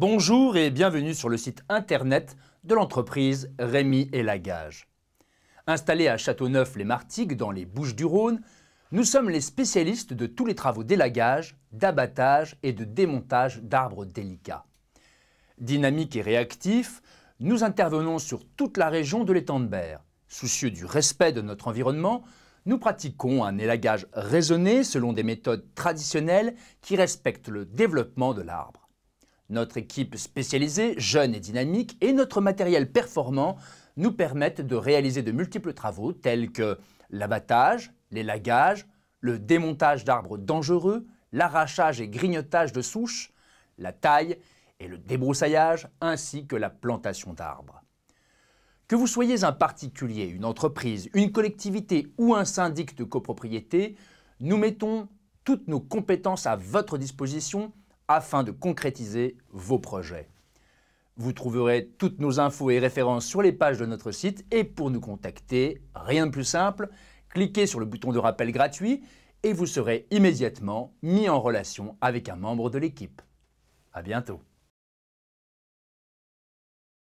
Bonjour et bienvenue sur le site internet de l'entreprise Rémi et Lagage. Installés à Châteauneuf-les-Martigues dans les Bouches-du-Rhône, nous sommes les spécialistes de tous les travaux d'élagage, d'abattage et de démontage d'arbres délicats. Dynamique et réactif, nous intervenons sur toute la région de l'étang de Berre. Soucieux du respect de notre environnement, nous pratiquons un élagage raisonné selon des méthodes traditionnelles qui respectent le développement de l'arbre. Notre équipe spécialisée, jeune et dynamique, et notre matériel performant nous permettent de réaliser de multiples travaux tels que l'abattage, l'élagage, le démontage d'arbres dangereux, l'arrachage et grignotage de souches, la taille et le débroussaillage, ainsi que la plantation d'arbres. Que vous soyez un particulier, une entreprise, une collectivité ou un syndic de copropriété, nous mettons toutes nos compétences à votre disposition afin de concrétiser vos projets. Vous trouverez toutes nos infos et références sur les pages de notre site et pour nous contacter, rien de plus simple, cliquez sur le bouton de rappel gratuit et vous serez immédiatement mis en relation avec un membre de l'équipe. À bientôt.